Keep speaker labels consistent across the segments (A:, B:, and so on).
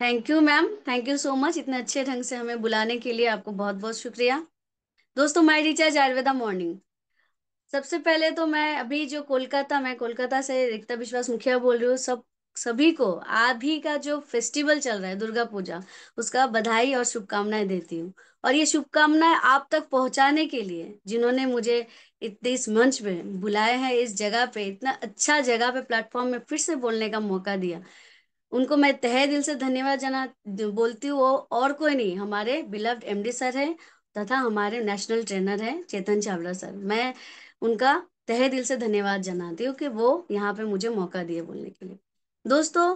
A: thank you ma'am thank you so much इतने अच्छे ढंग से हमें बुलाने के लिए आपको बहुत बहुत शुक्रिया दोस्तों माय रिचार्ज आयुर्वेदा मॉर्निंग सबसे पहले तो मैं अभी जो कोलकाता मैं कोलकाता से रिक्ता विश्वास मुखिया बोल रही हूँ सब सभी को अभी का जो फेस्टिवल चल रहा है दुर्गा पूजा उसका बधाई और शुभकामनाएं देती हूँ और ये शुभकामनाएं आप तक पहुंचाने के लिए जिन्होंने मुझे इतने इस मंच पे बुलाए हैं इस जगह पे इतना अच्छा जगह पे प्लेटफॉर्म में फिर से बोलने का मौका दिया उनको मैं तहे दिल से धन्यवाद जना बोलती हूँ और कोई नहीं हमारे बिलव्ड एमडी सर हैं तथा हमारे नेशनल ट्रेनर हैं चेतन चावला सर मैं उनका तहे दिल से धन्यवाद जनाती हूँ कि वो यहाँ पे मुझे मौका दिए बोलने के लिए दोस्तों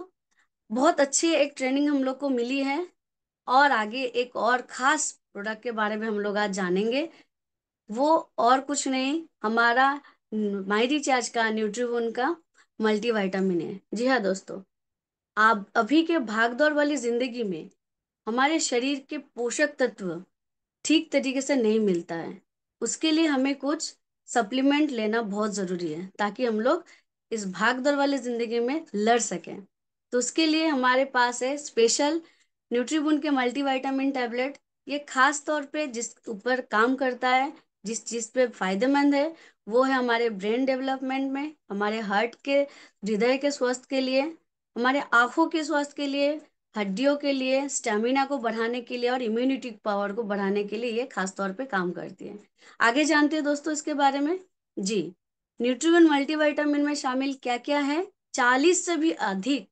A: बहुत अच्छी एक ट्रेनिंग हम लोग को मिली है और आगे एक और खास प्रोडक्ट के बारे में हम लोग आज जानेंगे वो और कुछ नहीं हमारा माइडी चार्ज का न्यूट्रीवन का मल्टीवाइटामिन है जी हाँ दोस्तों आप अभी के भागदौड़ वाली जिंदगी में हमारे शरीर के पोषक तत्व ठीक तरीके से नहीं मिलता है उसके लिए हमें कुछ सप्लीमेंट लेना बहुत ज़रूरी है ताकि हम लोग इस भागदौड़ वाली ज़िंदगी में लड़ सकें तो उसके लिए हमारे पास है स्पेशल न्यूट्रीबून के मल्टीवाइटामिन टैबलेट ये खास तौर पे जिस ऊपर काम करता है जिस चीज़ पे फायदेमंद है वो है हमारे ब्रेन डेवलपमेंट में हमारे हार्ट के हृदय के स्वास्थ्य के लिए हमारे आंखों के स्वास्थ्य के लिए हड्डियों के लिए स्टेमिना को बढ़ाने के लिए और इम्यूनिटी पावर को बढ़ाने के लिए ये खास तौर पे काम करती है आगे जानते हैं दोस्तों इसके बारे में जी न्यूट्रीवन मल्टीवाइटामिन में शामिल क्या क्या है चालीस से भी अधिक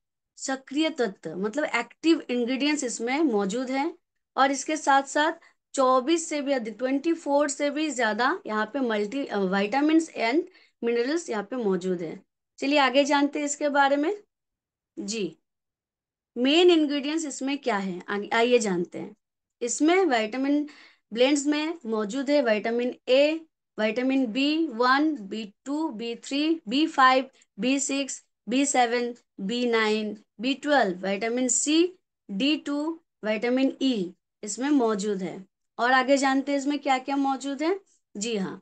A: सक्रिय तत्व मतलब एक्टिव इंग्रेडिएंट्स इसमें मौजूद हैं और इसके साथ साथ 24 से भी अधिक ट्वेंटी से भी ज़्यादा यहाँ पे मल्टी वाइटामिन एंड मिनरल्स यहाँ पे मौजूद है चलिए आगे जानते हैं इसके बारे में जी मेन इंग्रेडिएंट्स इसमें क्या है आइए जानते हैं इसमें वाइटामिन ब्लेंड्स में मौजूद है vitamin A vitamin B one B two B three B five B six B seven B nine B twelve vitamin C D two vitamin E इसमें मौजूद है और आगे जानते हैं इसमें क्या क्या मौजूद है जी हाँ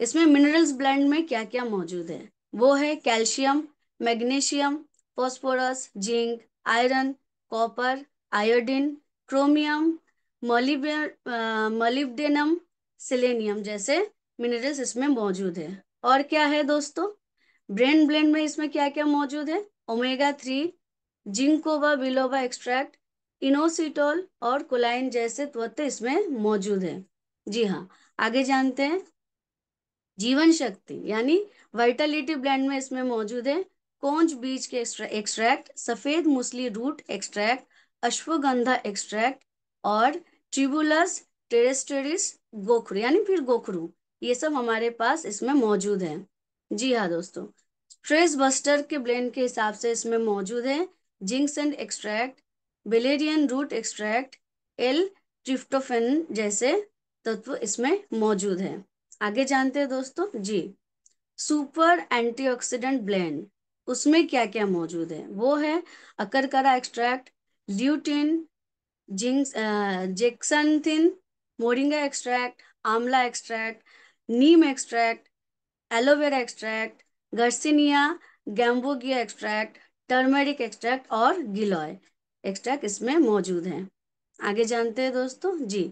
A: इसमें मिनरल्स ब्लेंड में क्या क्या मौजूद है वो है calcium magnesium phosphorus zinc iron copper iodine chromium molybdenum selenium जैसे मिनरल्स इसमें मौजूद है और क्या है दोस्तों ब्रेन ब्लेंड में इसमें क्या क्या मौजूद है omega three ginkgo biloba extract inositol और कोलाइन जैसे तत्व इसमें मौजूद है जी हाँ आगे जानते हैं जीवन शक्ति यानी वाइटालिटी ब्लैंड में इसमें मौजूद है कोंच बीज के एक्सट्रैक्ट सफ़ेद मुसली रूट एक्सट्रैक्ट अश्वगंधा एक्सट्रैक्ट और ट्रिबुलस टेरेस्टेरिस गोखरू यानी फिर गोखरू ये सब हमारे पास इसमें मौजूद है जी हाँ दोस्तों स्ट्रेस बस्टर के ब्लेंड के हिसाब से इसमें मौजूद है zincs and extract valerian root extract L tryptophan जैसे तत्व इसमें मौजूद है आगे जानते हैं दोस्तों जी सुपर एंटीऑक्सीडेंट ब्लेंड उसमें क्या क्या मौजूद है वो है अकरकरा एक्सट्रैक्ट ल्यूटिन जिंक्स zeaxanthin moringa extract amla extract neem extract aloe vera extract garcinia gambogia extract turmeric extract और गिलॉय एक्सट्रैक्ट इसमें मौजूद है आगे जानते हैं दोस्तों जी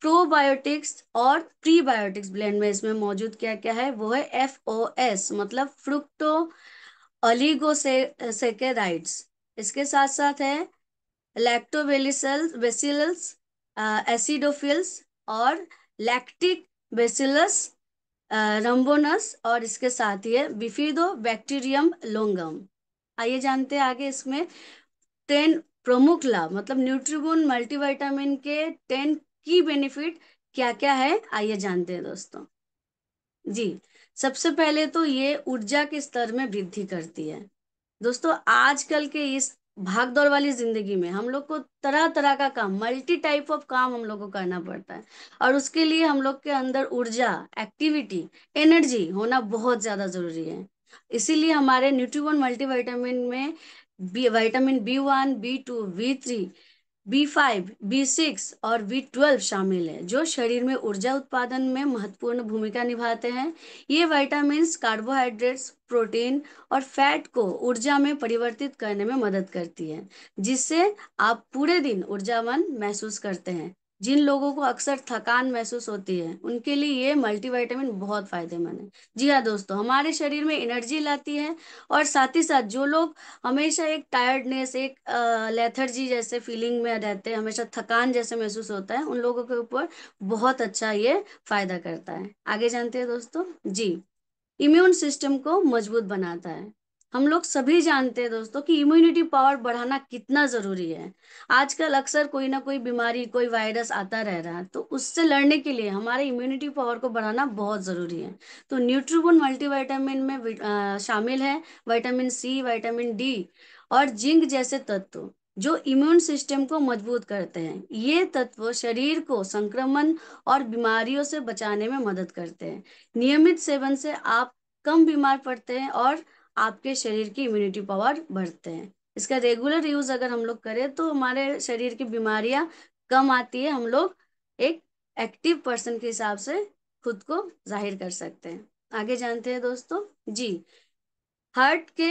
A: प्रोबायोटिक्स और प्रीबायोटिक्स ब्लेंड में इसमें मौजूद क्या क्या है वो है एफ ओ एस मतलब फ्रुक्टो अलीगो सेकेराइड्स uh, इसके साथ साथ है लैक्टोबेलिसल्स बेसिलस एसिडोफिल्स और लैक्टिक बेसिलस रम्बोनस और इसके साथ ही है बिफिदो बैक्टीरियम लोंगम आइए जानते हैं आगे इसमें टेन प्रमुख लाभ मतलब न्यूट्रीबोन मल्टीविटामिन के टेन की बेनिफिट क्या क्या है आइए जानते हैं दोस्तों जी सबसे पहले तो ये ऊर्जा के स्तर में वृद्धि करती है दोस्तों आजकल के इस भागदौड़ वाली जिंदगी में हम लोग को तरह तरह का काम मल्टी टाइप ऑफ काम हम लोग को करना पड़ता है और उसके लिए हम लोग के अंदर ऊर्जा एक्टिविटी एनर्जी होना बहुत ज़्यादा ज़रूरी है इसीलिए हमारे न्यूट्रीवन मल्टीविटामिन में B vitamin B one B two B three B five B six और बी ट्वेल्व शामिल हैं जो शरीर में ऊर्जा उत्पादन में महत्वपूर्ण भूमिका निभाते हैं ये वाइटामिन कार्बोहाइड्रेट्स प्रोटीन और फैट को ऊर्जा में परिवर्तित करने में मदद करती है जिससे आप पूरे दिन ऊर्जावान महसूस करते हैं जिन लोगों को अक्सर थकान महसूस होती है उनके लिए ये मल्टीविटामिन बहुत फायदेमंद है जी हाँ दोस्तों हमारे शरीर में एनर्जी लाती है और साथ ही साथ जो लोग हमेशा एक टायर्डनेस एक लेथर्जी जैसे फीलिंग में रहते हैं हमेशा थकान जैसे महसूस होता है उन लोगों के ऊपर बहुत अच्छा ये फायदा करता है आगे जानते हैं दोस्तों जी इम्यून सिस्टम को मजबूत बनाता है हम लोग सभी जानते हैं दोस्तों कि इम्यूनिटी पावर बढ़ाना कितना ज़रूरी है आजकल अक्सर कोई ना कोई बीमारी कोई वायरस आता रह रहा है तो उससे लड़ने के लिए हमारे इम्यूनिटी पावर को बढ़ाना बहुत ज़रूरी है तो न्यूट्रीबोन मल्टीविटामिन में शामिल है विटामिन सी विटामिन डी और जिंक जैसे तत्व जो इम्यून सिस्टम को मजबूत करते हैं ये तत्व शरीर को संक्रमण और बीमारियों से बचाने में मदद करते हैं नियमित सेवन से आप कम बीमार पड़ते हैं और आपके शरीर की इम्यूनिटी पावर बढ़ते हैं इसका रेगुलर यूज अगर हम लोग करें तो हमारे शरीर की बीमारियां कम आती है हम लोग एक एक्टिव पर्सन के हिसाब से खुद को जाहिर कर सकते हैं आगे जानते हैं दोस्तों जी हार्ट के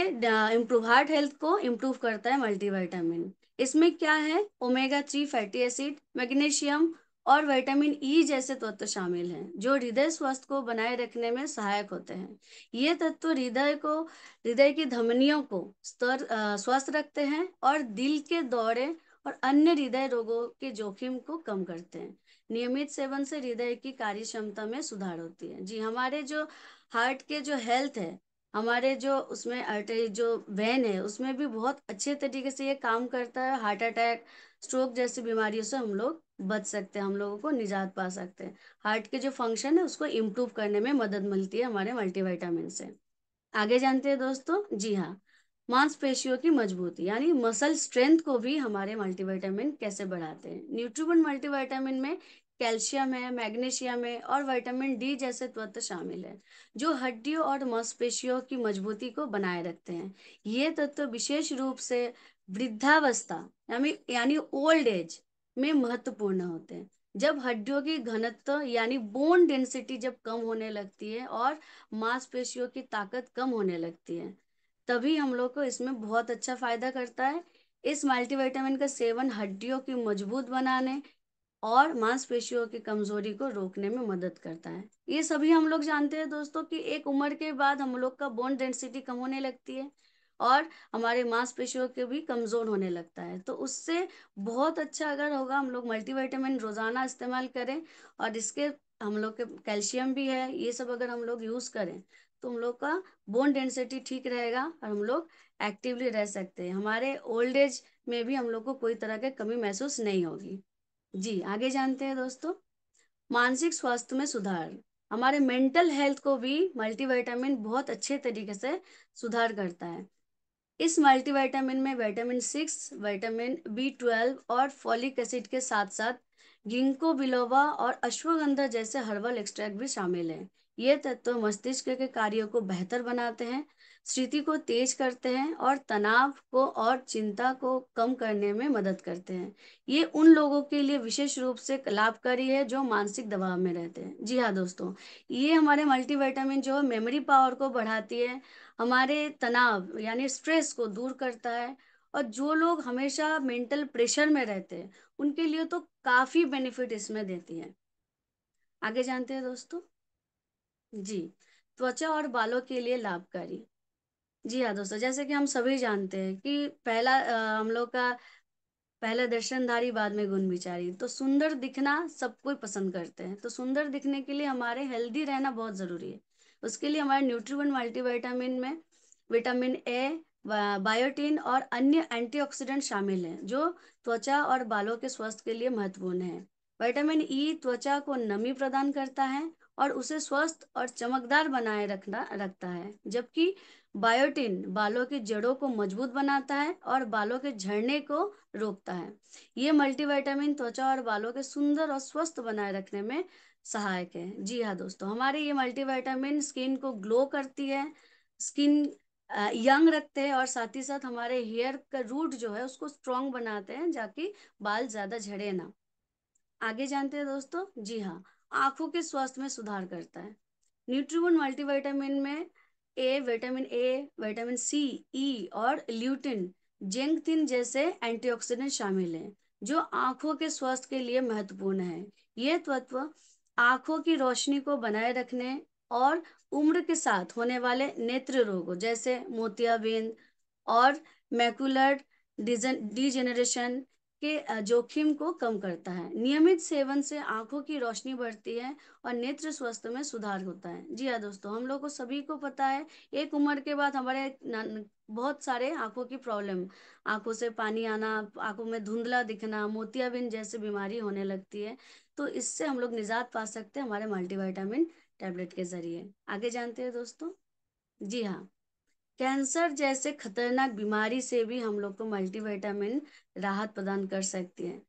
A: इम्प्रूव हार्ट हेल्थ को इम्प्रूव करता है मल्टीविटामिन इसमें क्या है omega three fatty acid magnesium और विटामिन ई e जैसे तत्व शामिल हैं जो हृदय स्वास्थ्य को बनाए रखने में सहायक होते हैं ये तत्व हृदय को हृदय की धमनियों को स्तर स्वस्थ रखते हैं और दिल के दौरे और अन्य हृदय रोगों के जोखिम को कम करते हैं नियमित सेवन से हृदय की कार्य क्षमता में सुधार होती है जी हमारे जो हार्ट के जो हेल्थ है हमारे जो उसमें आर्टरी जो वेन है उसमें भी बहुत अच्छे तरीके से ये काम करता है हार्ट अटैक स्ट्रोक जैसी बीमारियों से हम लोग बच सकते हैं हम लोगों को निजात पा सकते हैं हार्ट के जो फंक्शन है उसको इम्प्रूव करने में मदद मिलती है हमारे मल्टीविटामिन से आगे जानते हैं दोस्तों जी हाँ मांसपेशियों की मजबूती यानी मसल स्ट्रेंथ को भी हमारे मल्टीविटामिन कैसे बढ़ाते हैं न्यूट्रीबन मल्टीविटामिन में कैल्शियम है मैग्नीशियम है और विटामिन डी जैसे तत्व शामिल है जो हड्डियों और मांसपेशियों की मजबूती को बनाए रखते हैं ये तत्व विशेष रूप से वृद्धावस्था यानी यानी ओल्ड एज में महत्वपूर्ण होते हैं जब हड्डियों की घनत्व यानी बोन डेंसिटी जब कम होने लगती है और मांसपेशियों की ताकत कम होने लगती है तभी हम लोग को इसमें बहुत अच्छा फायदा करता है इस मल्टीविटामिन का सेवन हड्डियों की मजबूत बनाने और मांसपेशियों की कमजोरी को रोकने में मदद करता है ये सभी हम लोग जानते हैं दोस्तों कि एक उम्र के बाद हम लोग का बोन डेंसिटी कम होने लगती है और हमारे मांसपेशियों के भी कमज़ोर होने लगता है तो उससे बहुत अच्छा अगर होगा हम लोग मल्टीविटामिन रोज़ाना इस्तेमाल करें और इसके हम लोग के कैल्शियम भी है ये सब अगर हम लोग यूज़ करें तो हम लोग का बोन डेंसिटी ठीक रहेगा और हम लोग एक्टिवली रह सकते हैं हमारे ओल्ड एज में भी हम लोग को कोई तरह की कमी महसूस नहीं होगी जी आगे जानते हैं दोस्तों मानसिक स्वास्थ्य में सुधार हमारे मेंटल हेल्थ को भी मल्टीविटामिन बहुत अच्छे तरीके से सुधार करता है इस मल्टीविटामिन में vitamin six vitamin B twelve और फॉलिक एसिड के साथ साथ गिंको बिलोवा और अश्वगंधा जैसे हर्बल एक्सट्रैक्ट भी शामिल हैं ये तत्व मस्तिष्क के कार्यों को बेहतर बनाते हैं स्थिति को तेज करते हैं और तनाव को और चिंता को कम करने में मदद करते हैं ये उन लोगों के लिए विशेष रूप से लाभकारी है जो मानसिक दबाव में रहते हैं जी हाँ दोस्तों ये हमारे मल्टीविटामिन जो है मेमोरी पावर को बढ़ाती है हमारे तनाव यानी स्ट्रेस को दूर करता है और जो लोग हमेशा मेंटल प्रेशर में रहते हैं उनके लिए तो काफ़ी बेनिफिट इसमें देती है आगे जानते हैं दोस्तों जी त्वचा और बालों के लिए लाभकारी जी हाँ दोस्तों जैसे कि हम सभी जानते हैं कि पहला आ, हम लोग का पहले दर्शनधारी बाद में गुण विचारी तो सुंदर दिखना सब कोई पसंद करते हैं तो सुंदर दिखने के लिए हमारे हेल्दी रहना बहुत ज़रूरी है उसके लिए हमारे न्यूट्रीवन मल्टीविटामिन में विटामिन ए बायोटिन और अन्य एंटीऑक्सीडेंट शामिल हैं जो त्वचा और बालों के स्वास्थ्य के लिए महत्वपूर्ण है विटामिन ई e, त्वचा को नमी प्रदान करता है और उसे स्वस्थ और चमकदार बनाए रखना रखता है जबकि बायोटिन बालों की जड़ों को मजबूत बनाता है और बालों के झड़ने को रोकता है ये मल्टीविटामिन त्वचा और बालों के सुंदर और स्वस्थ बनाए रखने में सहायक है जी हाँ दोस्तों हमारे ये मल्टीविटामिन स्किन को ग्लो करती है स्किन यंग रखते हैं और साथ ही साथ हमारे हेयर का रूट जो है उसको स्ट्रॉन्ग बनाते हैं जाकि बाल ज़्यादा झड़े ना आगे जानते हैं दोस्तों जी हाँ आंखों के स्वास्थ्य में सुधार करता है न्यूट्रीवन मल्टीविटामिन में A vitamin A vitamin C ई और ल्यूटिन जेंगथिन जैसे एंटीऑक्सीडेंट शामिल हैं जो आंखों के स्वास्थ्य के लिए महत्वपूर्ण है ये तत्व आंखों की रोशनी को बनाए रखने और उम्र के साथ होने वाले नेत्र रोगों जैसे मोतियाबिंद और मैकुलर डिजेनरेशन के जोखिम को कम करता है नियमित सेवन से आंखों की रोशनी बढ़ती है और नेत्र स्वास्थ्य में सुधार होता है जी हाँ दोस्तों हम लोग को सभी को पता है एक उम्र के बाद हमारे बहुत सारे आंखों की प्रॉब्लम आंखों से पानी आना आंखों में धुंधला दिखना मोतियाबिंद जैसी बीमारी होने लगती है तो इससे हम लोग निजात पा सकते हैं हमारे मल्टीविटामिन टैबलेट के ज़रिए आगे जानते हैं दोस्तों जी हाँ कैंसर जैसे खतरनाक बीमारी से भी हम लोग को मल्टीविटामिन राहत प्रदान कर सकती है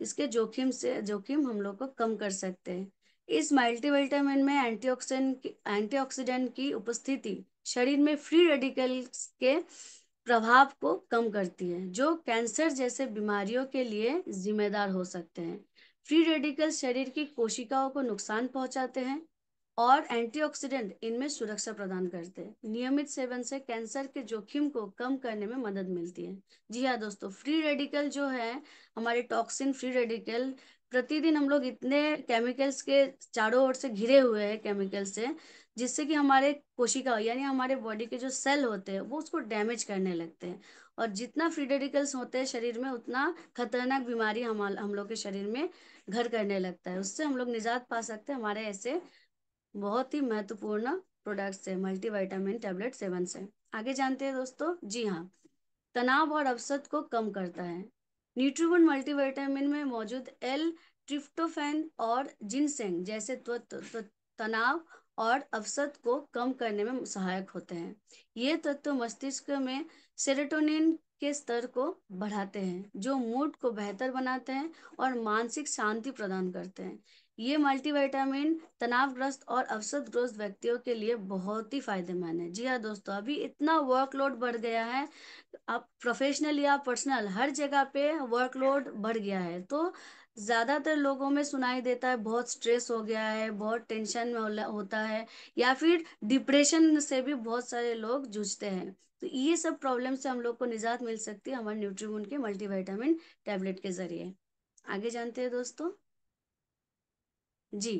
A: इसके जोखिम से जोखिम हम लोग को कम कर सकते हैं इस मल्टीविटामिन में एंटीऑक्सीडेंट एंटीऑक्सीडेंट की उपस्थिति शरीर में फ्री रेडिकल के प्रभाव को कम करती है जो कैंसर जैसे बीमारियों के लिए जिम्मेदार हो सकते हैं फ्री रेडिकल शरीर की कोशिकाओं को नुकसान पहुंचाते हैं और एंटीऑक्सीडेंट इनमें सुरक्षा प्रदान करते हैं नियमित सेवन से कैंसर के जोखिम को कम करने में मदद मिलती है जी हाँ दोस्तों फ्री रेडिकल जो है हमारे टॉक्सिन फ्री रेडिकल प्रतिदिन हम लोग इतने केमिकल्स के चारों ओर से घिरे हुए हैं केमिकल से जिससे कि हमारे कोशिका यानी हमारे बॉडी के जो सेल होते हैं वो उसको डैमेज करने लगते हैं और जितना फ्री रेडिकल्स होते हैं शरीर में उतना खतरनाक बीमारी हम हम लोग के शरीर में घर करने लगता है उससे हम लोग निजात पा सकते हैं हमारे ऐसे बहुत ही महत्वपूर्ण प्रोडक्ट है मल्टीवाइटामिन टेबलेट सेवन से आगे जानते हैं दोस्तों जी हाँ तनाव और अवसत को कम करता है न्यूट्रीवन मल्टीवाइटामिन में मौजूद एल ट्रिफ्टोफेन और जिनसेंग जैसे तनाव और अवसाद को कम करने में सहायक होते हैं ये तत्व तो मस्तिष्क में सेरेटोनिन के स्तर को बढ़ाते हैं जो मूड को बेहतर बनाते हैं और मानसिक शांति प्रदान करते हैं ये मल्टीविटामिन तनावग्रस्त और अवसरग्रस्त व्यक्तियों के लिए बहुत ही फायदेमंद है जी हाँ दोस्तों अभी इतना वर्कलोड बढ़ गया है आप प्रोफेशनल या पर्सनल हर जगह पे वर्कलोड बढ़ गया है तो ज़्यादातर लोगों में सुनाई देता है बहुत स्ट्रेस हो गया है बहुत टेंशन में होता है या फिर डिप्रेशन से भी बहुत सारे लोग जूझते हैं तो ये सब प्रॉब्लम से हम लोग को निजात मिल सकती है हमारे न्यूट्रीमून के मल्टीविटामिन टैबलेट के ज़रिए आगे जानते हैं दोस्तों जी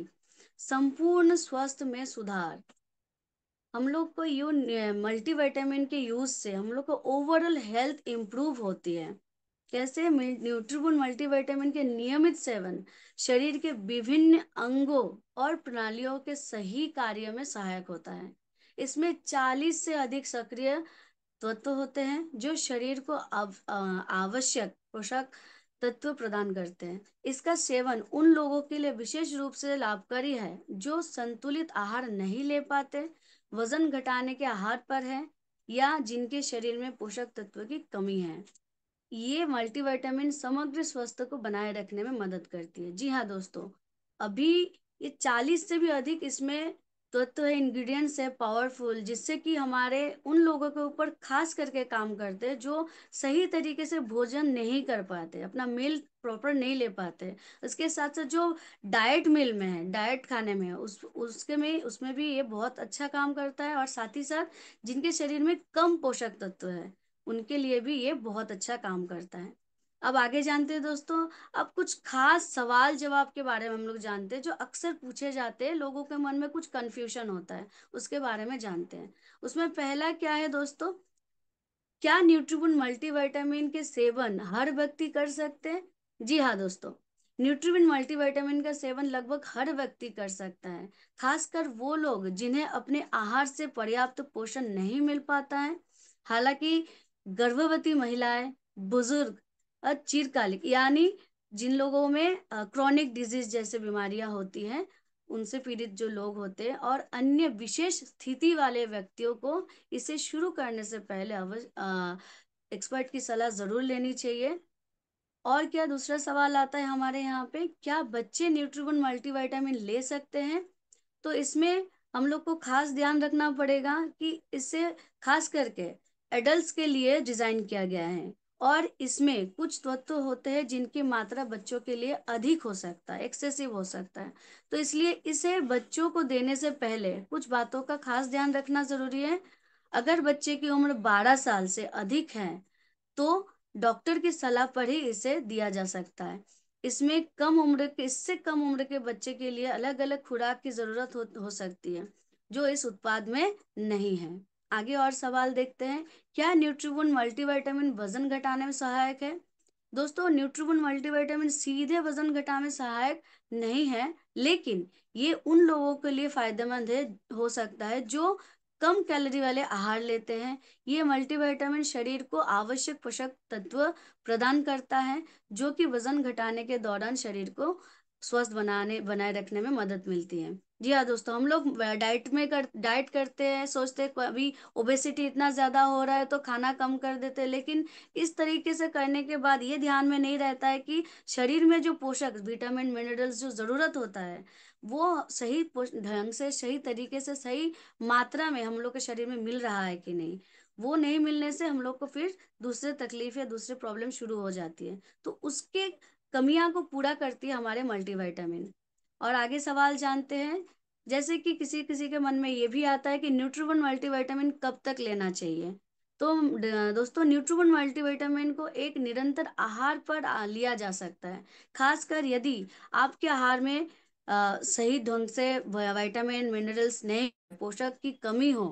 A: संपूर्ण स्वास्थ्य में सुधार हम लोग को यू मल्टीविटामिन के यूज से हम लोग को ओवरऑल हेल्थ इम्प्रूव होती है कैसे न्यूट्रीबुल मल्टीविटामिन के नियमित सेवन शरीर के विभिन्न अंगों और प्रणालियों के सही कार्य में सहायक होता है इसमें 40 से अधिक सक्रिय तत्व होते हैं जो शरीर को आवश्यक पोषक तत्व प्रदान करते हैं इसका सेवन उन लोगों के लिए विशेष रूप से लाभकारी है जो संतुलित आहार नहीं ले पाते वजन घटाने के आहार पर है या जिनके शरीर में पोषक तत्व की कमी है ये मल्टीविटामिन समग्र स्वास्थ्य को बनाए रखने में मदद करती है जी हाँ दोस्तों अभी ये चालीस से भी अधिक इसमें तत्व तो है इंग्रेडिएंट्स है पावरफुल जिससे कि हमारे उन लोगों के ऊपर खास करके काम करते हैं जो सही तरीके से भोजन नहीं कर पाते अपना मील प्रॉपर नहीं ले पाते उसके साथ साथ जो डाइट मील में है डाइट खाने में उस उसके में उसमें भी ये बहुत अच्छा काम करता है और साथ ही साथ जिनके शरीर में कम पोषक तत्व है उनके लिए भी ये बहुत अच्छा काम करता है अब आगे जानते हैं दोस्तों अब कुछ खास सवाल जवाब के बारे में हम लोग जानते हैं जो अक्सर पूछे जाते हैं लोगों के मन में कुछ कन्फ्यूजन होता है उसके बारे में जानते हैं उसमें पहला क्या है दोस्तों क्या न्यूट्रीबुन मल्टीविटामिन के सेवन हर व्यक्ति कर सकते हैं जी हाँ दोस्तों न्यूट्रीबिन मल्टीविटामिन का सेवन लगभग हर व्यक्ति कर सकता है खासकर वो लोग जिन्हें अपने आहार से पर्याप्त पोषण नहीं मिल पाता है हालांकि गर्भवती महिलाएं बुजुर्ग और चिरकालिक यानी जिन लोगों में क्रॉनिक डिजीज जैसे बीमारियां होती हैं उनसे पीड़ित जो लोग होते हैं और अन्य विशेष स्थिति वाले व्यक्तियों को इसे शुरू करने से पहले अवश्य एक्सपर्ट की सलाह जरूर लेनी चाहिए और क्या दूसरा सवाल आता है हमारे यहाँ पे क्या बच्चे न्यूट्रीबन मल्टीवाइटामिन ले सकते हैं तो इसमें हम लोग को खास ध्यान रखना पड़ेगा कि इससे खास करके एडल्ट के लिए डिजाइन किया गया है और इसमें कुछ तत्व होते हैं जिनकी मात्रा बच्चों के लिए अधिक हो सकता है एक्सेसिव हो सकता है तो इसलिए इसे बच्चों को देने से पहले कुछ बातों का खास ध्यान रखना जरूरी है अगर बच्चे की उम्र 12 साल से अधिक है तो डॉक्टर की सलाह पर ही इसे दिया जा सकता है इसमें कम उम्र के इससे कम उम्र के बच्चे के लिए अलग अलग खुराक की जरूरत हो, हो सकती है जो इस उत्पाद में नहीं है आगे और सवाल देखते हैं क्या न्यूट्रीबुन मल्टीविटामिन वजन घटाने में सहायक है दोस्तों न्यूट्रीबुन मल्टीविटामिन सीधे वजन घटाने में सहायक नहीं है लेकिन ये उन लोगों के लिए फायदेमंद है हो सकता है जो कम कैलोरी वाले आहार लेते हैं ये मल्टीविटामिन शरीर को आवश्यक पोषक तत्व प्रदान करता है जो कि वजन घटाने के दौरान शरीर को स्वस्थ बनाने बनाए रखने में मदद मिलती है जी हाँ दोस्तों हम लोग डाइट में कर डाइट करते हैं सोचते हैं अभी ओबेसिटी इतना ज़्यादा हो रहा है तो खाना कम कर देते हैं लेकिन इस तरीके से करने के बाद ये ध्यान में नहीं रहता है कि शरीर में जो पोषक विटामिन मिनरल्स जो ज़रूरत होता है वो सही ढंग से सही तरीके से सही मात्रा में हम लोग के शरीर में मिल रहा है कि नहीं वो नहीं मिलने से हम लोग को फिर दूसरे तकलीफ या दूसरे प्रॉब्लम शुरू हो जाती है तो उसके कमियां को पूरा करती है हमारे मल्टीविटामिन और आगे सवाल जानते हैं जैसे कि किसी किसी के मन में ये भी आता है कि न्यूट्रोवन मल्टीविटामिन कब तक लेना चाहिए तो दोस्तों न्यूट्रोवन मल्टीविटामिन को एक निरंतर आहार पर लिया जा सकता है खासकर यदि आपके आहार में आ, सही ढंग से वाइटामिन मिनरल्स नहीं पोषक की कमी हो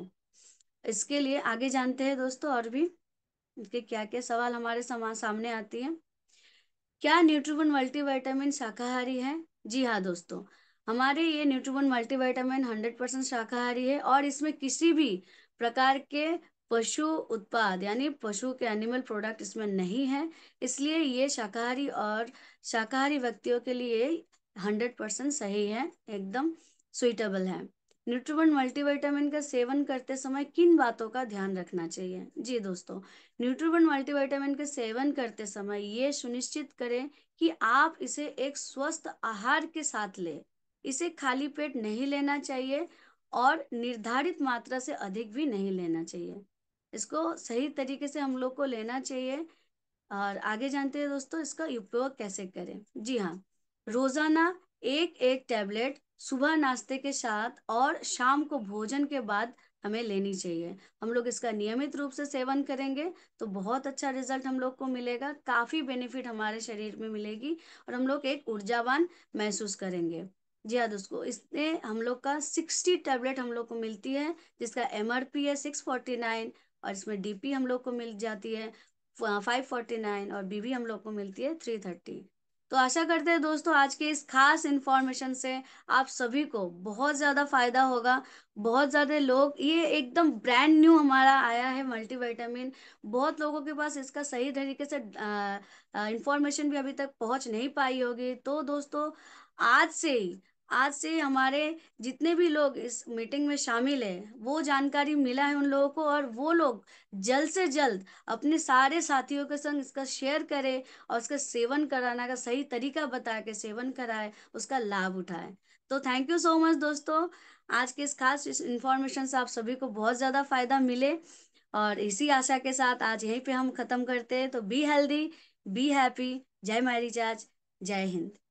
A: इसके लिए आगे जानते हैं दोस्तों और भी इसके क्या क्या सवाल हमारे समाज सामने आती है क्या न्यूट्रीबन मल्टीविटामिन शाकाहारी है जी हाँ दोस्तों हमारे ये न्यूट्रीबन मल्टीविटामिन हंड्रेड परसेंट शाकाहारी है और इसमें किसी भी प्रकार के पशु उत्पाद यानी पशु के एनिमल प्रोडक्ट इसमें नहीं है इसलिए ये शाकाहारी और शाकाहारी व्यक्तियों के लिए हंड्रेड परसेंट सही है एकदम सुइटेबल है न्यूट्रीवन मल्टीविटामिन का सेवन करते समय किन बातों का ध्यान रखना चाहिए जी दोस्तों न्यूट्रीवन मल्टीविटामिन का सेवन करते समय ये सुनिश्चित करें कि आप इसे एक स्वस्थ आहार के साथ लें इसे खाली पेट नहीं लेना चाहिए और निर्धारित मात्रा से अधिक भी नहीं लेना चाहिए इसको सही तरीके से हम लोग को लेना चाहिए और आगे जानते हैं दोस्तों इसका उपयोग कैसे करें जी हाँ रोजाना एक एक टैबलेट सुबह नाश्ते के साथ और शाम को भोजन के बाद हमें लेनी चाहिए हम लोग इसका नियमित रूप से सेवन करेंगे तो बहुत अच्छा रिजल्ट हम लोग को मिलेगा काफ़ी बेनिफिट हमारे शरीर में मिलेगी और हम लोग एक ऊर्जावान महसूस करेंगे जी हाँ दोस्तों इसमें हम लोग का सिक्सटी टेबलेट हम लोग को मिलती है जिसका एम है सिक्स फोर्टी नाइन और इसमें डी हम लोग को मिल जाती है फाइव फोर्टी नाइन और बीबी हम लोग को मिलती है थ्री थर्टी तो आशा करते हैं दोस्तों आज के इस खास इन्फॉर्मेशन से आप सभी को बहुत ज़्यादा फायदा होगा बहुत ज़्यादा लोग ये एकदम ब्रांड न्यू हमारा आया है मल्टीविटामिन बहुत लोगों के पास इसका सही तरीके से इन्फॉर्मेशन भी अभी तक पहुंच नहीं पाई होगी तो दोस्तों आज से ही आज से हमारे जितने भी लोग इस मीटिंग में शामिल हैं वो जानकारी मिला है उन लोगों को और वो लोग जल्द से जल्द अपने सारे साथियों के संग इसका शेयर करें और उसका सेवन कराना का सही तरीका बता के सेवन कराए उसका लाभ उठाए तो थैंक यू सो मच दोस्तों आज के इस खास इस इन्फॉर्मेशन से आप सभी को बहुत ज़्यादा फायदा मिले और इसी आशा के साथ आज यहीं पे हम ख़त्म करते हैं तो बी हेल्दी बी हैप्पी जय मैरी जय हिंद